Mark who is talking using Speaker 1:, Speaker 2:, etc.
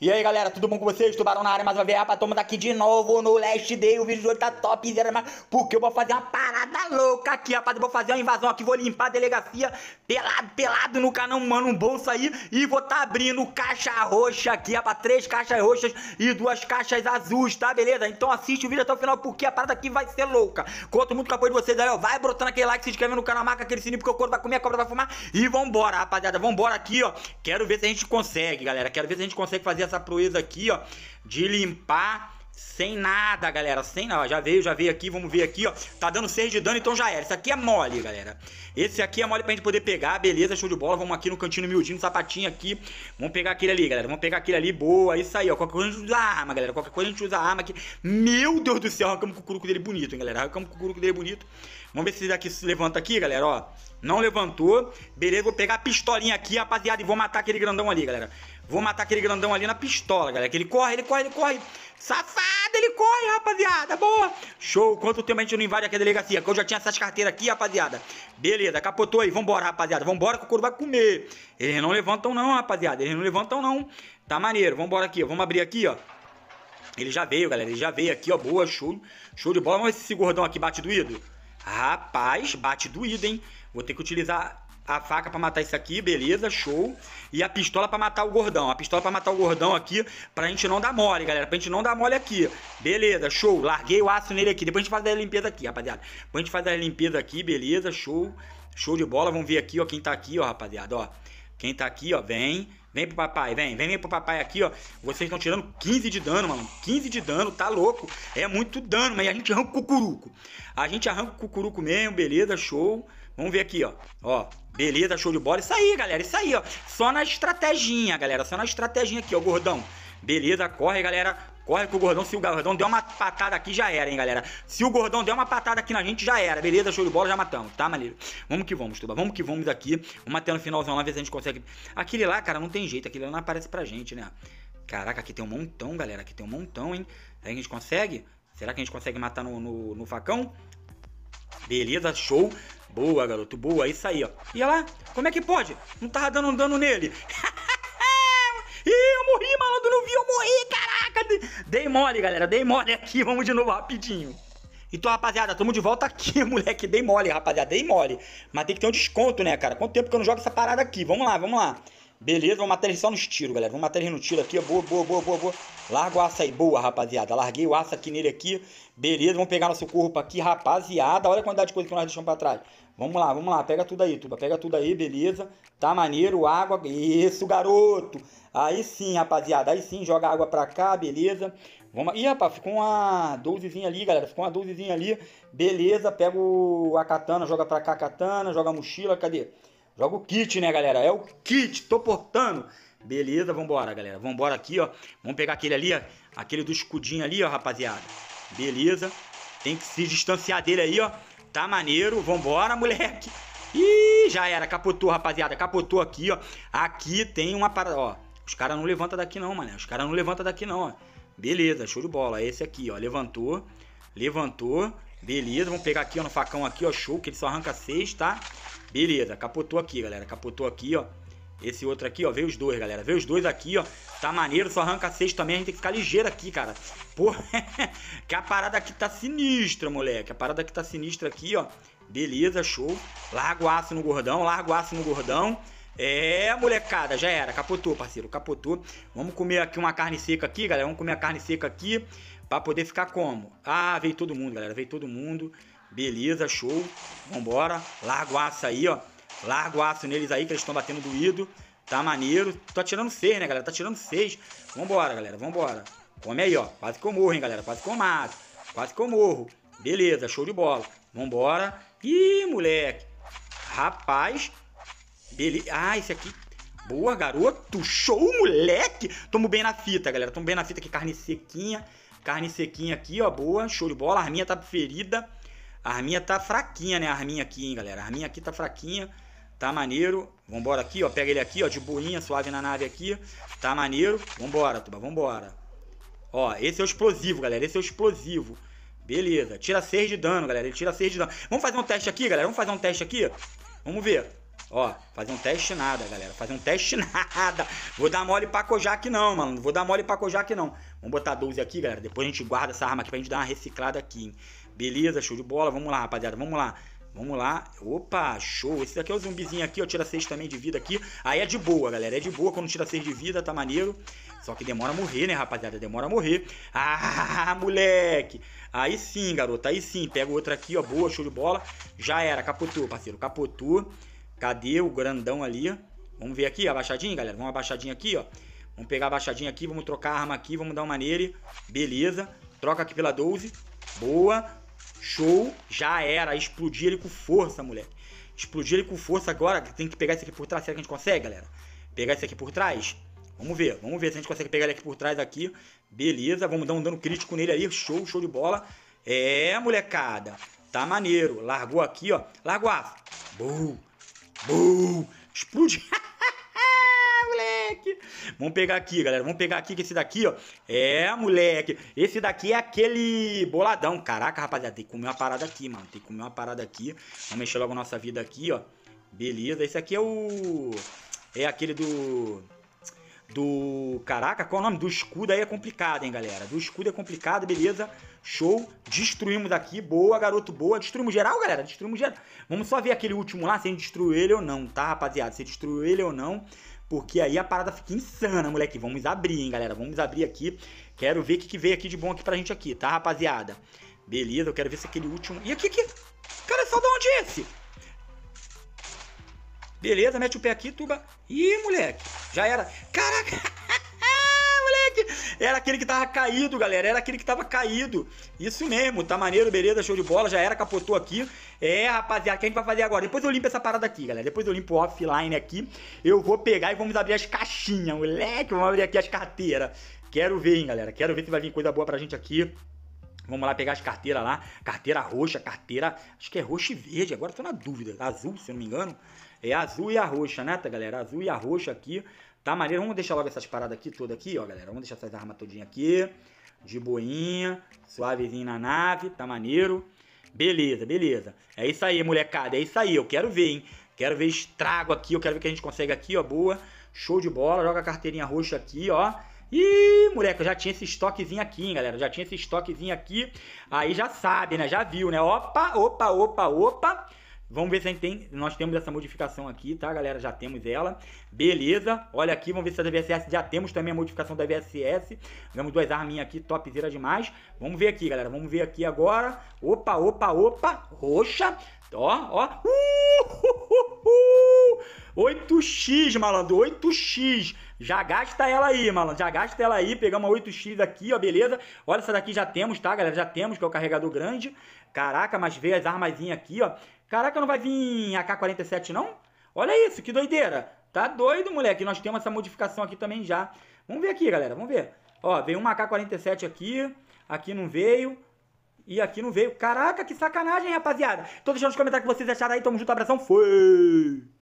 Speaker 1: E aí galera, tudo bom com vocês? Tubarão na área mais uma vez, rapaz, estamos aqui de novo no Last Day, o vídeo de hoje tá top, zero, mas porque eu vou fazer uma parada louca aqui, rapaz, eu vou fazer uma invasão aqui, vou limpar a delegacia pelado, pelado no canal, mano, um bolso aí, e vou tá abrindo caixa roxa aqui, rapaz, três caixas roxas e duas caixas azuis, tá, beleza? Então assiste o vídeo até o final, porque a parada aqui vai ser louca. Conto muito com o apoio de vocês, ó, vai brotando aquele like, se inscreve no canal, marca aquele sininho, porque o couro vai comer, a cobra vai fumar, e vambora, rapaziada, vambora aqui, ó, quero ver se a gente consegue, galera, quero ver se a gente consegue fazer essa proeza aqui, ó, de limpar sem nada, galera, sem nada. Já veio, já veio aqui, vamos ver aqui, ó. Tá dando 6 de dano, então já era. Esse aqui é mole, galera. Esse aqui é mole pra gente poder pegar, beleza, show de bola. Vamos aqui no cantinho miudinho, sapatinho aqui. Vamos pegar aquele ali, galera. Vamos pegar aquele ali, boa, é isso aí, ó. Qualquer coisa a gente usa a arma, galera. Qualquer coisa a gente usa a arma aqui. Meu Deus do céu, arrancamos com o curuco dele bonito, hein, galera. Arrancamos com o curuco dele bonito. Vamos ver se esse daqui se levanta aqui, galera, ó. Não levantou. Beleza, vou pegar a pistolinha aqui, rapaziada, e vou matar aquele grandão ali, galera. Vou matar aquele grandão ali na pistola, galera. Que ele corre, ele corre, ele corre. Safado, ele corre, rapaziada. Boa. Show. Quanto tempo a gente não invade aqui a delegacia? Que eu já tinha essas carteiras aqui, rapaziada. Beleza, capotou aí. Vambora, rapaziada. Vambora que o couro vai comer. Eles não levantam não, rapaziada. Eles não levantam não. Tá maneiro. Vambora aqui, ó. Vamos abrir aqui, ó. Ele já veio, galera. Ele já veio aqui, ó. Boa, show. Show de bola. Vamos ver se esse gordão aqui bate doído. Rapaz, bate doído, hein? Vou ter que utilizar a faca para matar isso aqui, beleza, show. E a pistola para matar o gordão. A pistola para matar o gordão aqui, pra gente não dar mole, galera. Pra gente não dar mole aqui. Beleza, show. Larguei o aço nele aqui. Depois a gente faz a limpeza aqui, rapaziada. Depois a gente faz a limpeza aqui, beleza, show. Show de bola. Vamos ver aqui, ó, quem tá aqui, ó, rapaziada, ó. Quem tá aqui, ó, vem. Vem pro papai, vem, vem, vem pro papai aqui, ó. Vocês estão tirando 15 de dano, mano. 15 de dano, tá louco. É muito dano, mas a gente arranca o cucuruco. A gente arranca o cucuruco mesmo, beleza, show. Vamos ver aqui, ó. Ó, beleza, show de bola. Isso aí, galera, isso aí, ó. Só na estratégia, galera, só na estratégia aqui, ó, gordão. Beleza, corre, galera. Corre com o gordão, se o gordão der uma patada aqui, já era, hein, galera. Se o gordão der uma patada aqui na gente, já era. Beleza, show de bola, já matamos, tá, maneiro? Vamos que vamos, Tuba. Vamos que vamos aqui. Vamos até no finalzão lá, ver se a gente consegue... Aquele lá, cara, não tem jeito. Aquele lá não aparece pra gente, né? Caraca, aqui tem um montão, galera. Aqui tem um montão, hein? Será que a gente consegue? Será que a gente consegue matar no, no, no facão? Beleza, show. Boa, garoto, boa, isso aí, ó. E olha lá, como é que pode? Não tava dando um dano nele. Ih, eu morri, malandro, não vi, eu morri, caraca. Dei mole, galera, dei mole aqui, vamos de novo rapidinho. Então, rapaziada, tamo de volta aqui, moleque. Dei mole, rapaziada, dei mole. Mas tem que ter um desconto, né, cara? Quanto tempo que eu não jogo essa parada aqui? Vamos lá, vamos lá. Beleza, vamos matar ele só nos tiros, galera. Vamos matar ele no tiro aqui. Boa, boa, boa, boa, boa. Larga o aço aí. Boa, rapaziada. Larguei o aço aqui nele aqui. Beleza, vamos pegar nosso corpo aqui, rapaziada. Olha a quantidade de coisa que nós deixamos pra trás. Vamos lá, vamos lá. Pega tudo aí, Tuba. Pega tudo aí, beleza. Tá maneiro, água. Isso, garoto. Aí sim, rapaziada. Aí sim, joga água pra cá, beleza. Vamos... Ih, rapaz, ficou uma 12zinha ali, galera. Ficou uma 12zinha ali. Beleza, pega o... a katana, joga pra cá a katana, joga a mochila. Cadê? Joga o kit, né, galera? É o kit, tô portando. Beleza, vambora, galera. Vambora aqui, ó. Vamos pegar aquele ali, ó. Aquele do escudinho ali, ó, rapaziada. Beleza. Tem que se distanciar dele aí, ó. Tá maneiro. Vambora, moleque. Ih, já era. Capotou, rapaziada. Capotou aqui, ó. Aqui tem uma parada, ó. Os caras não levantam daqui não, mané. Os caras não levantam daqui não, ó. Beleza, show de bola. Esse aqui, ó. Levantou. Levantou. Beleza. Vamos pegar aqui, ó, no facão aqui, ó. Show, que ele só arranca seis, tá? Beleza, capotou aqui, galera. Capotou aqui, ó. Esse outro aqui, ó, veio os dois, galera. Veio os dois aqui, ó. Tá maneiro, só arranca seis também. A gente tem que ficar ligeiro aqui, cara. Porra, que a parada aqui tá sinistra, moleque. A parada aqui tá sinistra aqui, ó. Beleza, show. Largo aço no gordão, largo aço no gordão. É, molecada, já era. Capotou, parceiro, capotou. Vamos comer aqui uma carne seca aqui, galera. Vamos comer a carne seca aqui. Pra poder ficar como? Ah, veio todo mundo, galera. Veio todo mundo. Beleza, show. Vambora. Larga o aço aí, ó. Larga o aço neles aí, que eles estão batendo doído. Tá maneiro. Tô tirando seis, né, galera? Tá tirando seis. Vambora, galera. Vambora. Come aí, ó. Quase que eu morro, hein, galera. Quase que eu mato. Quase que eu morro. Beleza, show de bola. Vambora. Ih, moleque. Rapaz. Beleza. Ah, esse aqui. Boa, garoto. Show, moleque. Tamo bem na fita, galera. Tamo bem na fita aqui. Carne sequinha. Carne sequinha aqui, ó. Boa. Show de bola. A arminha tá ferida. A arminha tá fraquinha, né? A arminha aqui, hein, galera. A arminha aqui tá fraquinha. Tá maneiro. Vambora aqui, ó. Pega ele aqui, ó. De boinha, suave na nave aqui. Tá maneiro. Vambora, tuba. Vambora. Ó, esse é o explosivo, galera. Esse é o explosivo. Beleza. Tira 6 de dano, galera. Ele tira 6 de dano. Vamos fazer um teste aqui, galera. Vamos fazer um teste aqui. Vamos ver. Ó, fazer um teste nada, galera. Fazer um teste nada. Vou dar mole pra Kojak não, mano. Vou dar mole pra Kojak não. Vamos botar 12 aqui, galera. Depois a gente guarda essa arma aqui pra gente dar uma reciclada aqui, hein. Beleza, show de bola. Vamos lá, rapaziada. Vamos lá. Vamos lá. Opa, show. Esse daqui é o zumbizinho aqui, ó. Tira 6 também de vida aqui. Aí é de boa, galera. É de boa quando tira 6 de vida, tá maneiro. Só que demora a morrer, né, rapaziada? Demora a morrer. Ah, moleque. Aí sim, garota. Aí sim. Pega o outro aqui, ó. Boa, show de bola. Já era. Capotou, parceiro. Capotou. Cadê o grandão ali? Vamos ver aqui, abaixadinho, galera. Vamos abaixadinho aqui, ó. Vamos pegar a abaixadinha aqui. Vamos trocar a arma aqui. Vamos dar uma nele. Beleza. Troca aqui pela 12. Boa. Show já era. Explodir ele com força, moleque. Explodir ele com força agora. Tem que pegar esse aqui por trás. Será que a gente consegue, galera? Pegar esse aqui por trás? Vamos ver, vamos ver se a gente consegue pegar ele aqui por trás aqui. Beleza, vamos dar um dano crítico nele aí. Show, show de bola. É, molecada. Tá maneiro. Largou aqui, ó. Largou a... Bum! Bum! Explode! moleque. Vamos pegar aqui, galera. Vamos pegar aqui que esse daqui, ó. É, moleque. Esse daqui é aquele boladão. Caraca, rapaziada. Tem que comer uma parada aqui, mano. Tem que comer uma parada aqui. Vamos mexer logo a nossa vida aqui, ó. Beleza. Esse aqui é o... É aquele do... Do... Caraca, qual é o nome? Do escudo aí é complicado, hein, galera. Do escudo é complicado, beleza. Show. Destruímos aqui. Boa, garoto, boa. Destruímos geral, galera. Destruímos geral. Vamos só ver aquele último lá, se a gente destruiu ele ou não, tá, rapaziada? Se destruiu ele ou não porque aí a parada fica insana, moleque. Vamos abrir, hein, galera. Vamos abrir aqui. Quero ver o que, que veio aqui de bom aqui pra gente aqui, tá, rapaziada? Beleza, eu quero ver se aquele último... E aqui, que... Cara, só de onde é esse? Beleza, mete o pé aqui, tuba... Ih, moleque, já era. Caraca... Era aquele que tava caído, galera. Era aquele que tava caído. Isso mesmo, tá maneiro, beleza, show de bola. Já era, capotou aqui. É, rapaziada, o que a gente vai fazer agora? Depois eu limpo essa parada aqui, galera. Depois eu limpo offline aqui. Eu vou pegar e vamos abrir as caixinhas, moleque. Vamos abrir aqui as carteiras. Quero ver, hein, galera. Quero ver se vai vir coisa boa pra gente aqui. Vamos lá pegar as carteiras lá. Carteira roxa, carteira. Acho que é roxa e verde. Agora tô na dúvida. Azul, se eu não me engano. É azul e a roxa, né, tá, galera? Azul e a roxa aqui. Tá maneiro? Vamos deixar logo essas paradas aqui, toda aqui, ó, galera. Vamos deixar essas armas todinha aqui. De boinha, suavezinho na nave, tá maneiro? Beleza, beleza. É isso aí, molecada, é isso aí. Eu quero ver, hein? Quero ver estrago aqui, eu quero ver que a gente consegue aqui, ó, boa. Show de bola, joga a carteirinha roxa aqui, ó. Ih, moleque, eu já tinha esse estoquezinho aqui, hein, galera. Eu já tinha esse estoquezinho aqui. Aí já sabe, né? Já viu, né? Opa, opa, opa, opa. Vamos ver se a gente tem. Nós temos essa modificação aqui, tá, galera? Já temos ela. Beleza. Olha aqui, vamos ver se a da VSS já temos também a modificação da VSS. Temos duas arminhas aqui, topzera demais. Vamos ver aqui, galera. Vamos ver aqui agora. Opa, opa, opa. Roxa. Ó, ó. Uh, uh, uh, 8x, uh, uh. malandro. 8x. Já gasta ela aí, malandro. Já gasta ela aí. Pegamos uma 8x aqui, ó, beleza? Olha, essa daqui já temos, tá, galera? Já temos, que é o carregador grande. Caraca, mas veio as armazinhas aqui, ó. Caraca, não vai vir AK-47 não? Olha isso, que doideira. Tá doido, moleque. Nós temos essa modificação aqui também já. Vamos ver aqui, galera. Vamos ver. Ó, veio uma AK-47 aqui. Aqui não veio. E aqui não veio. Caraca, que sacanagem, rapaziada. Tô deixando nos comentários que vocês acharam aí. Tamo junto, abração. Fui!